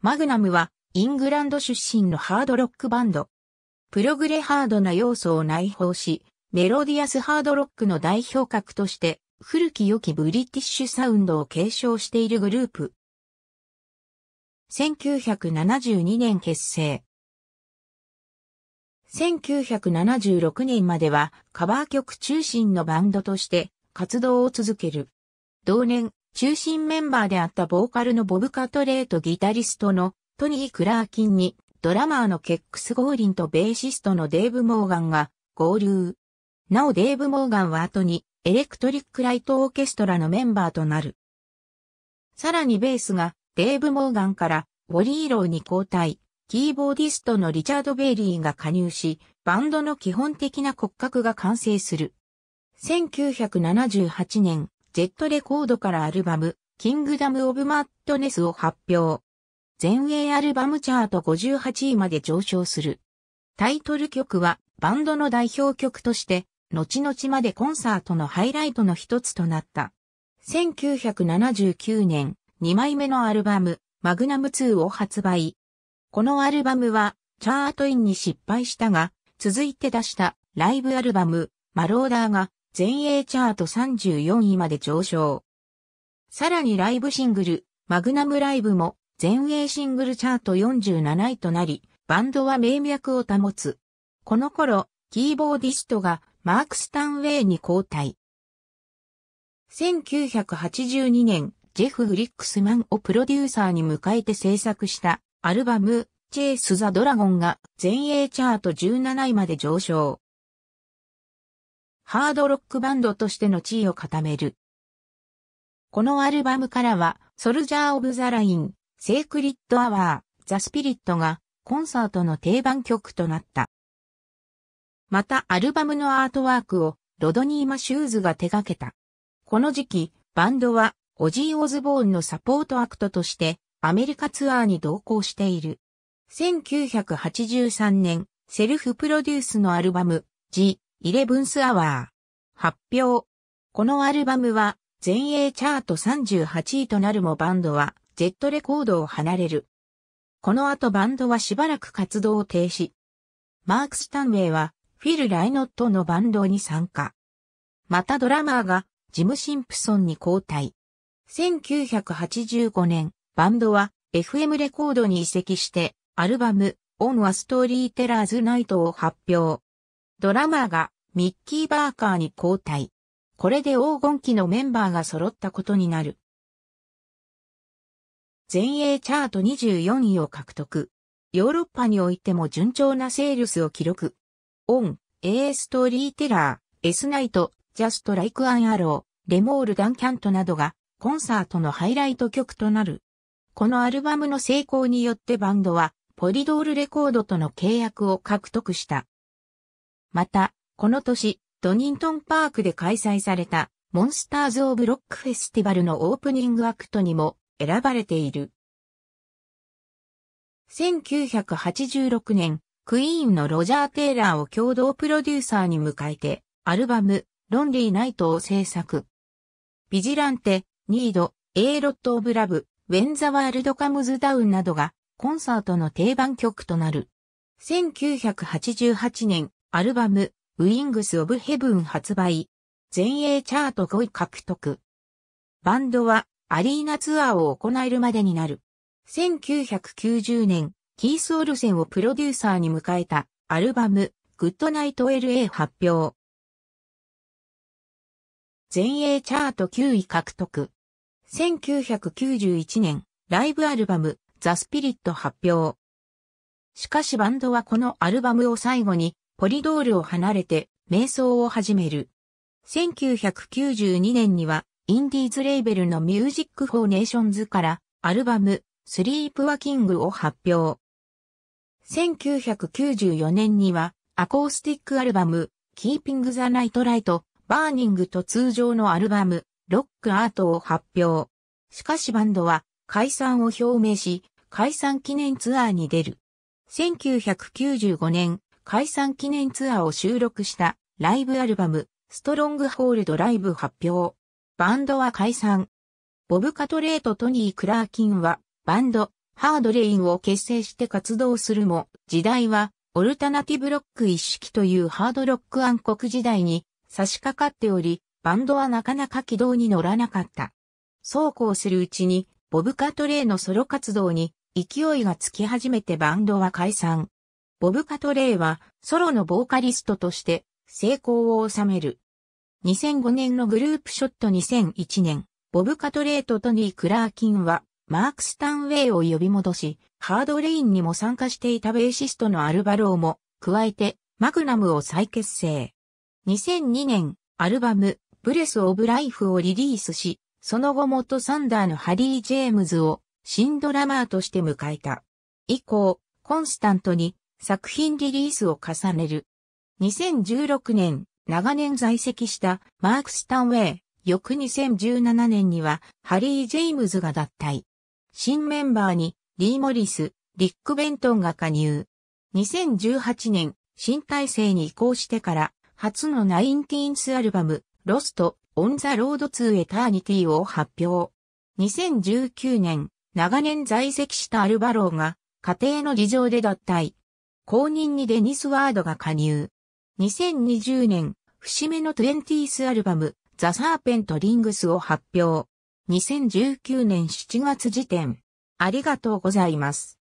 マグナムはイングランド出身のハードロックバンド。プログレハードな要素を内包し、メロディアスハードロックの代表格として古き良きブリティッシュサウンドを継承しているグループ。1972年結成。1976年まではカバー曲中心のバンドとして活動を続ける。同年、中心メンバーであったボーカルのボブ・カトレーとギタリストのトニー・クラーキンに、ドラマーのケックス・ゴーリンとベーシストのデーブ・モーガンが合流。なおデーブ・モーガンは後にエレクトリック・ライト・オーケストラのメンバーとなる。さらにベースがデーブ・モーガンからウォリー・ローに交代、キーボーディストのリチャード・ベイリーが加入し、バンドの基本的な骨格が完成する。1978年、Z レコードからアルバム、キングダム・オブ・マッドネスを発表。全英アルバムチャート58位まで上昇する。タイトル曲はバンドの代表曲として、後々までコンサートのハイライトの一つとなった。1979年、2枚目のアルバム、マグナム2を発売。このアルバムは、チャートインに失敗したが、続いて出したライブアルバム、マローダーが全英チャート34位まで上昇。さらにライブシングル、マグナムライブも全英シングルチャート47位となり、バンドは名脈を保つ。この頃、キーボーディストがマーク・スタンウェイに交代。1982年、ジェフ・フリックスマンをプロデューサーに迎えて制作したアルバム、チェイス・ザ・ドラゴンが全英チャート17位まで上昇。ハードロックバンドとしての地位を固める。このアルバムからは、ソルジャー・オブ・ザ・ライン、セークリッド・アワー、ザ・スピリットがコンサートの定番曲となった。またアルバムのアートワークをロドニー・マシューズが手掛けた。この時期、バンドはオジー・オズボーンのサポートアクトとしてアメリカツアーに同行している。1983年、セルフプロデュースのアルバム、G、イレブンスアワー。発表。このアルバムは、全英チャート38位となるもバンドは、Z レコードを離れる。この後バンドはしばらく活動を停止。マーク・スタンウェイは、フィル・ライノットのバンドに参加。またドラマーが、ジム・シンプソンに交代。1985年、バンドは、FM レコードに移籍して、アルバム、オン・ア・ストーリー・テラーズ・ナイトを発表。ドラマーがミッキー・バーカーに交代。これで黄金期のメンバーが揃ったことになる。全英チャート24位を獲得。ヨーロッパにおいても順調なセールスを記録。オン、エーストーリーテラー、エスナイト、ジャストライクアンアロー、レモール・ダンキャントなどがコンサートのハイライト曲となる。このアルバムの成功によってバンドはポリドールレコードとの契約を獲得した。また、この年、ドニントンパークで開催された、モンスターズ・オブ・ロック・フェスティバルのオープニングアクトにも選ばれている。1986年、クイーンのロジャー・テイラーを共同プロデューサーに迎えて、アルバム、ロンリー・ナイトを制作。ビジランテ、ニード、エーロット・オブ・ラブ、ウェン・ザ・ワールド・カムズ・ダウンなどが、コンサートの定番曲となる。1988年、アルバム、ウィングス・オブ・ヘブン発売。全英チャート5位獲得。バンドはアリーナツアーを行えるまでになる。1990年、キース・オルセンをプロデューサーに迎えたアルバム、グッドナイト LA 発表。全英チャート9位獲得。1991年、ライブアルバム、ザ・スピリット発表。しかしバンドはこのアルバムを最後にポリドールを離れて瞑想を始める。1992年には、インディーズレーベルのミュージックフォーネーションズからアルバムスリープワキングを発表。1994年にはアコースティックアルバム Keeping the Night Light バーニングと通常のアルバムロックアートを発表。しかしバンドは解散を表明し解散記念ツアーに出る。1995年解散記念ツアーを収録したライブアルバム、ストロングホールドライブ発表。バンドは解散。ボブ・カトレーとトニー・クラーキンは、バンド、ハードレインを結成して活動するも、時代は、オルタナティブロック一式というハードロック暗黒時代に差し掛かっており、バンドはなかなか軌道に乗らなかった。そうこうするうちに、ボブ・カトレーのソロ活動に勢いがつき始めてバンドは解散。ボブ・カトレーはソロのボーカリストとして成功を収める。2005年のグループショット2001年、ボブ・カトレーとトニー・クラーキンはマーク・スタンウェイを呼び戻し、ハードレインにも参加していたベーシストのアルバローも加えてマグナムを再結成。2002年、アルバム、ブレス・オブ・ライフをリリースし、その後元サンダーのハリー・ジェームズを新ドラマーとして迎えた。以降、コンスタントに作品リリースを重ねる。2016年、長年在籍したマーク・スタンウェイ、翌2017年にはハリー・ジェイムズが脱退。新メンバーにリー・モリス、リック・ベントンが加入。2018年、新体制に移行してから初のナインティーンスアルバム、ロスト・オン・ザ・ロード・ツー・エターニティを発表。2019年、長年在籍したアルバローが家庭の事情で脱退。公認にデニス・ワードが加入。2020年、節目の 20th アルバム、ザ・サーペント・リングスを発表。2019年7月時点。ありがとうございます。